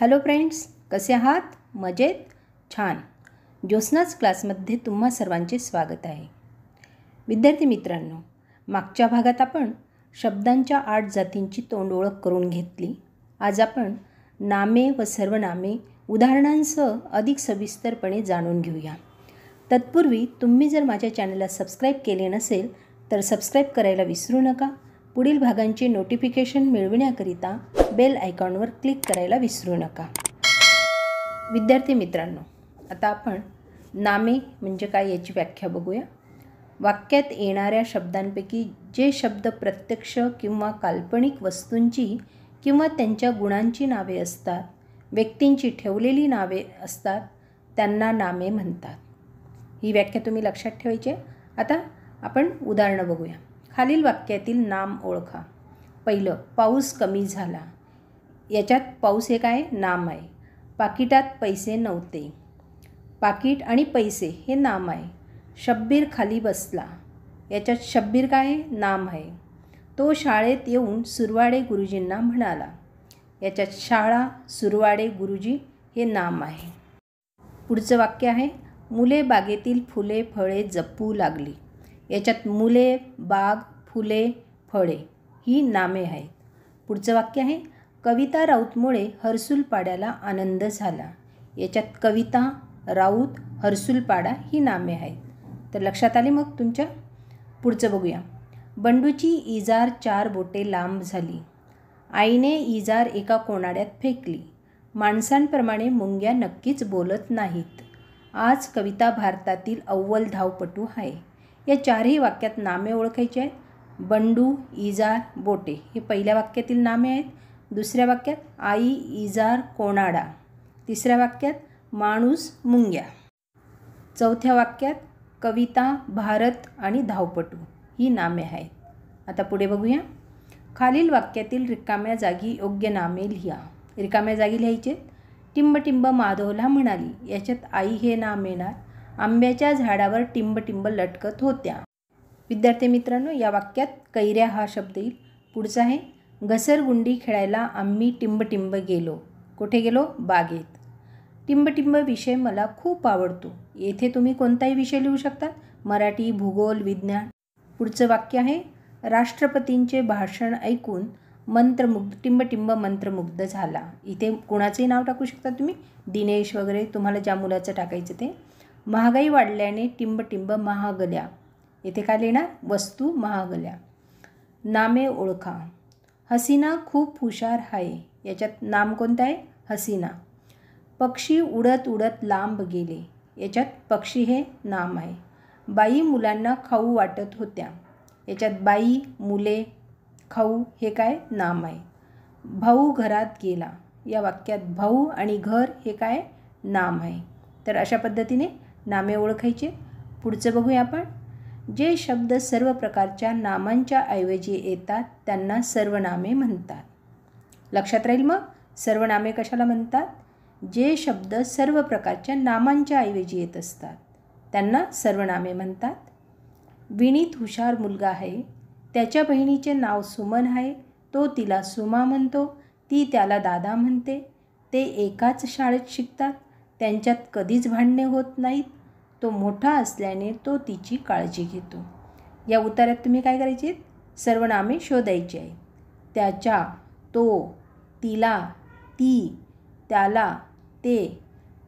hello friends कसे आहात मजेत छान ज्योत्स्नाच क्लासमध्ये तुम्हा सर्वांचे स्वागत आहे विद्यार्थी मित्रांनो मागच्या भागात आपण शब्दांच्या आठ जातींची तोंड ओळख करून घेतली आज आपण नामे व सर्वनामे उदाहरणांसह अधिक सविस्तरपणे जाणून घेऊया तत्पूर्वी तुम्ही जर माझ्या चॅनलला सबस्क्राईब केले नसेल तर सबस्क्राईब करायला विसरू नका पुढील भागांची नोटिफिकेशन मिळविण्याकरिता बेल आयकॉनवर क्लिक करायला विसरू नका विद्यार्थी मित्रांनो आता आपण नामे म्हणजे काय याची व्याख्या बघूया वाक्यात येणाऱ्या शब्दांपैकी जे शब्द प्रत्यक्ष किंवा काल्पनिक वस्तूंची किंवा त्यांच्या गुणांची नावे असतात व्यक्तींची ठेवलेली नावे असतात त्यांना नामे म्हणतात ही व्याख्या तुम्ही लक्षात ठेवायची आता आपण उदाहरणं बघूया खालील वाक्यातील नाम ओळखा पहिलं पाऊस कमी झाला याच्यात पाऊस हे काय नाम आहे पाकिटात पैसे नव्हते पाकिट आणि पैसे हे नाम आहे शब्बीर खाली बसला याच्यात शब्बीर काय नाम आहे तो शाळेत येऊन सुरवाडे गुरुजींना म्हणाला याच्यात शाळा सुरवाडे गुरुजी हे नाम आहे पुढचं वाक्य आहे मुले बागेतील फुले फळे जपू लागली याच्यात मुले बाग फुले फळे ही नामे आहेत पुढचं वाक्य आहे कविता राऊतमुळे हर्सुलपाड्याला पाड्याला आनंद झाला याच्यात कविता राऊत हर्सुलपाडा ही नामे आहेत तर लक्षात आली मग तुमच्या पुढचं बघूया बंडूची इजार चार बोटे लांब झाली आईने इजार एका कोणाड्यात फेकली माणसांप्रमाणे मुंग्या नक्कीच बोलत नाहीत आज कविता भारतातील अव्वल धावपटू आहे या चारही वाक्यात नामे ओळखायची आहेत बंडू इजार बोटे हे पहिल्या वाक्यातील नामे आहेत दुसऱ्या वाक्यात आई इजार कोणाडा तिसऱ्या वाक्यात माणूस मुंग्या चौथ्या वाक्यात कविता भारत आणि धावपटू ही नामे आहेत आता पुढे बघूया खालील वाक्यातील रिकाम्या जागी योग्य नामे लिहा रिकाम्या जागी लिहायचे टिंबटिंब माधवला म्हणाली याच्यात आई हे नाम येणार आंब्याच्या झाडावर टिंबटिंब लटकत होत्या विद्यार्थी मित्रांनो या वाक्यात कैऱ्या हा शब्द येईल पुढचा आहे घसरगुंडी खेळायला आम्ही टिंबटिंब गेलो कुठे गेलो बागेत टिंबटिंब विषय मला खूप आवडतो येथे तुम्ही कोणताही विषय लिहू शकतात मराठी भूगोल विज्ञान पुढचं वाक्य आहे राष्ट्रपतींचे भाषण ऐकून मंत्रमुग्ध टिंबटिंब मंत्रमुग्ध झाला इथे कुणाचंही नाव टाकू शकता तुम्ही दिनेश वगैरे तुम्हाला ज्या मुलाचं टाकायचं ते महागाई वाढल्याने टिंबटिंब महागल्या येथे काय लिहिणार वस्तू महागल्या नामे ओळखा हसीना खूप हुशार आहे याच्यात नाम कोणतं आहे हसीना पक्षी उडत उडत लांब गेले याच्यात पक्षी हे नाम आहे बाई मुलांना खाऊ वाटत होत्या याच्यात बाई मुले खाऊ हे काय नाम आहे भाऊ घरात गेला या वाक्यात भाऊ आणि घर हे काय नाम आहे तर अशा पद्धतीने नामे ओळखायचे पुढचं बघूया आपण जे शब्द सर्व प्रकारच्या नामांच्या ऐवजी येतात त्यांना सर्वनामे म्हणतात लक्षात राहील मग सर्वनामे कशाला म्हणतात जे शब्द सर्व प्रकारच्या नामांच्या ऐवजी येत असतात त्यांना सर्वनामे म्हणतात विनीत हुशार मुलगा आहे त्याच्या बहिणीचे नाव सुमन आहे तो तिला सुमा म्हणतो ती त्याला दादा म्हणते ते एकाच शाळेत शिकतात त्यांच्यात कधीच भांडणे होत नाहीत तो मोठा असल्याने तो तिची काळजी घेतो या उतार्यात तुम्ही काय करायचे सर्वनामे शोधायची आहे त्याच्या तो तिला ती त्याला ते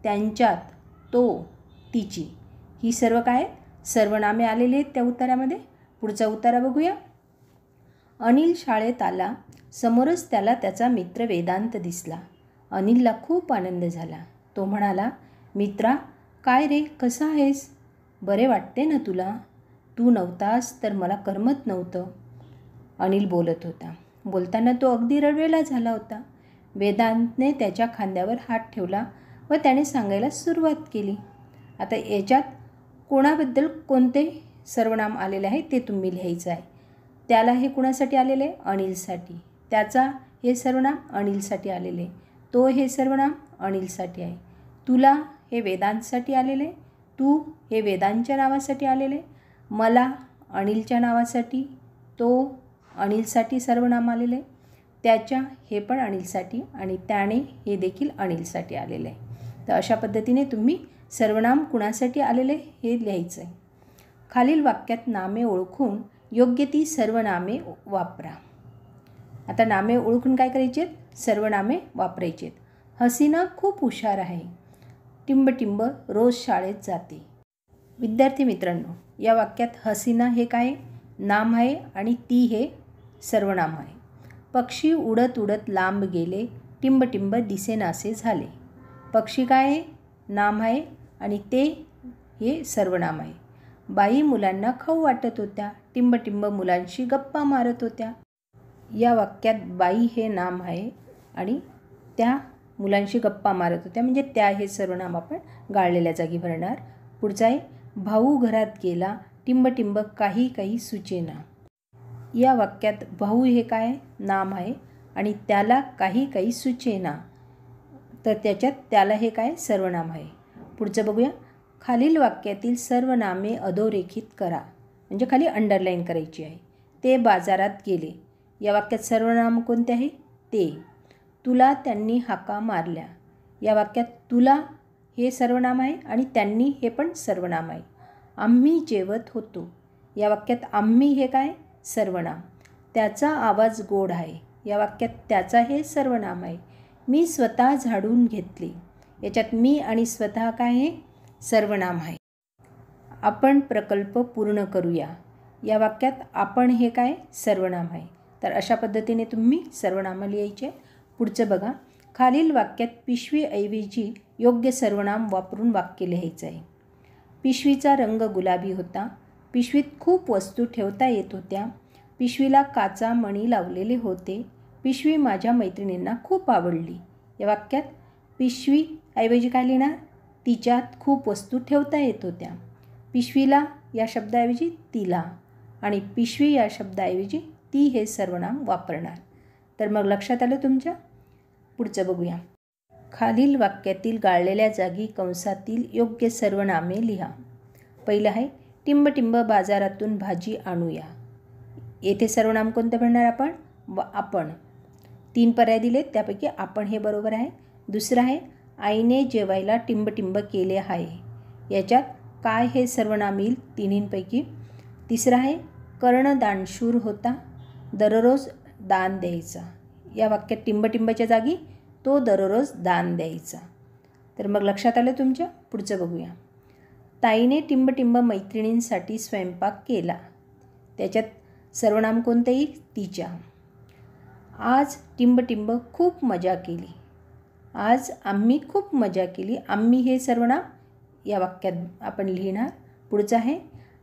त्यांच्यात तो तिची ही सर्व काय आहेत सर्वनामे आलेली आहेत त्या उतारामध्ये पुढचा उतारा बघूया अनिल शाळेत आला समोरच त्याला त्याचा मित्र वेदांत दिसला अनिलला खूप आनंद झाला तो म्हणाला मित्रा काय रे कसा आहेस बरे वाटते ना तुला तू नव्हतास तर मला करमत नव्हतं अनिल बोलत होता बोलताना तो अगदी रडवेला झाला होता वेदांतने त्याच्या खांद्यावर हात ठेवला व त्याने सांगायला सुरुवात केली आता याच्यात कोणाबद्दल कोणते सर्वनाम आलेले आहे ते तुम्ही लिहायचं आहे त्याला हे कुणासाठी आलेले आहे अनिलसाठी त्याचा हे सर्वनाम अनिलसाठी आलेले तो हे सर्वनाम अनिलसाठी आहे तुला हे वेदांसाठी आलेले तू हे वेदांच्या नावासाठी आलेले मला अनिलच्या नावासाठी तो अनिलसाठी सर्वनाम आलेले त्याच्या हे पण अनिलसाठी आणि त्याने हे देखील अनिलसाठी आलेले आहे तर अशा पद्धतीने तुम्ही सर्वनाम कुणासाठी आलेले हे लिहायचं आहे खालील वाक्यात नामे ओळखून योग्य ती सर्व नामे वापरा आता नामे ओळखून काय करायचे आहेत सर्व नामे वापरायचे हसीना खूप हुशार आहे टिंबटिंब रोज शाळेत जाते विद्यार्थी मित्रांनो या वाक्यात हसीना हे काय नाम आहे आणि ती हे सर्वनाम आहे पक्षी उडत उडत लांब गेले टिंबटिंब दिसेनासे झाले पक्षी काय आहे नाम आहे आणि ते हे सर्वनाम आहे बाई मुलांना खाऊ वाटत होत्या टिंबटिंब मुलांशी गप्पा मारत होत्या या वाक्यात बाई हे नाम आहे आणि त्या मुलांशी गप्पा मारत होत्या म्हणजे त्या हे सर्वनाम आपण गाळलेल्या जागी भरणार पुढचा आहे भाऊ घरात गेला टिंब काही काही सुचेना या वाक्यात भाऊ हे काय नाम आहे आणि त्याला काही काही सुचेना तर त्याच्यात त्याला हे काय सर्वनाम आहे पुढचं बघूया खालील वाक्यातील सर्वनामे अधोरेखित करा म्हणजे खाली अंडरलाईन करायची आहे ते बाजारात गेले या वाक्यात सर्वनाम कोणते आहे ते तुला त्यांनी हाका मारल्या या वाक्यात तुला हे सर्वनाम आहे आणि त्यांनी हे पण सर्वनाम आहे आम्ही जेवत होतो या वाक्यात आम्ही हे काय सर्वनाम त्याचा आवाज गोड आहे या वाक्यात त्याचा हे सर्वनाम आहे मी स्वतः झाडून घेतली याच्यात मी आणि स्वतः काय हे सर्वनाम आहे आपण प्रकल्प पूर्ण करूया या वाक्यात आपण हे काय सर्वनाम आहे तर अशा पद्धतीने तुम्ही सर्वनामं लिहायचे पुढचं बघा खालील वाक्यात पिशवीऐवजी योग्य सर्वनाम वापरून वाक्य लिहायचं आहे पिशवीचा रंग गुलाबी होता पिशवीत खूप वस्तू ठेवता येत होत्या पिशवीला काचा मणी लावलेले होते पिशवी माझ्या मैत्रिणींना खूप आवडली या वाक्यात पिशवी ऐवजी काय लिहिणार तिच्यात खूप वस्तू ठेवता येत होत्या पिशवीला या शब्दाऐवजी तिला आणि पिशवी या शब्दाऐवजी ती हे सर्वनाम वापरणार तर मग लक्षात आलं तुमच्या पुढचं बघूया खालील वाक्यातील गाळलेल्या जागी कंसातील योग्य सर्वनामे लिहा पहिलं आहे टिंबटिंब बाजारातून भाजी आणूया येथे सर्वनाम कोणतं म्हणणार आपण व आपण तीन पर्याय दिलेत त्यापैकी आपण हे बरोबर आहे दुसरं आहे आईने जेवायला टिंबटिंब केले आहे याच्यात काय हे सर्वनाम येईल तिन्हींपैकी तिसरं आहे कर्णदानशूर होता दररोज दान द्यायचा या वाक्यात टिंबटिंबाच्या जागी तो दररोज दान द्यायचा तर मग लक्षात आलं तुमच्या पुढचं बघूया ताईने टिंबटिंब मैत्रिणींसाठी स्वयंपाक केला त्याच्यात सर्वनाम कोणतंही तिच्या आज टिंबटिंब खूप मजा केली आज आम्ही खूप मजा केली आम्ही हे सर्वनाम या वाक्यात आपण लिहिणार पुढचं आहे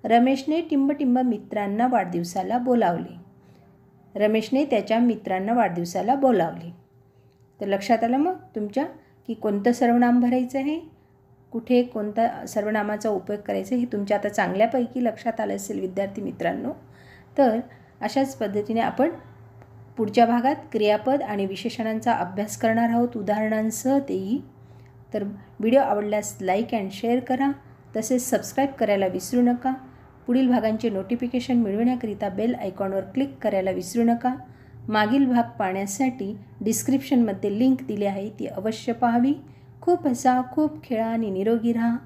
रमेशने टिंबटिंब मित्रांना वाढदिवसाला बोलावले रमेशने त्याच्या मित्रांना वाढदिवसाला बोलावले तर लक्षात आलं मग तुमच्या की कोणतं सर्वनाम भरायचं आहे कुठे कोणता सर्वनामाचा उपयोग करायचा हे तुमच्या आता चांगल्यापैकी लक्षात आलं असेल विद्यार्थी मित्रांनो तर अशाच पद्धतीने आपण पुढच्या भागात क्रियापद आणि विशेषणांचा अभ्यास करणार आहोत उदाहरणांसह तेही तर व्हिडिओ आवडल्यास लाईक अँड शेअर करा तसेच सबस्क्राईब करायला विसरू नका पुढील भागांचे नोटिफिकेशन मिळवण्याकरिता बेल आयकॉनवर क्लिक करायला विसरू नका मागील भाग पाहण्यासाठी डिस्क्रिप्शनमध्ये लिंक दिली आहे ती अवश्य पाहावी खूप हसा खूप खेळा आणि निरोगी राहा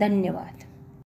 धन्यवाद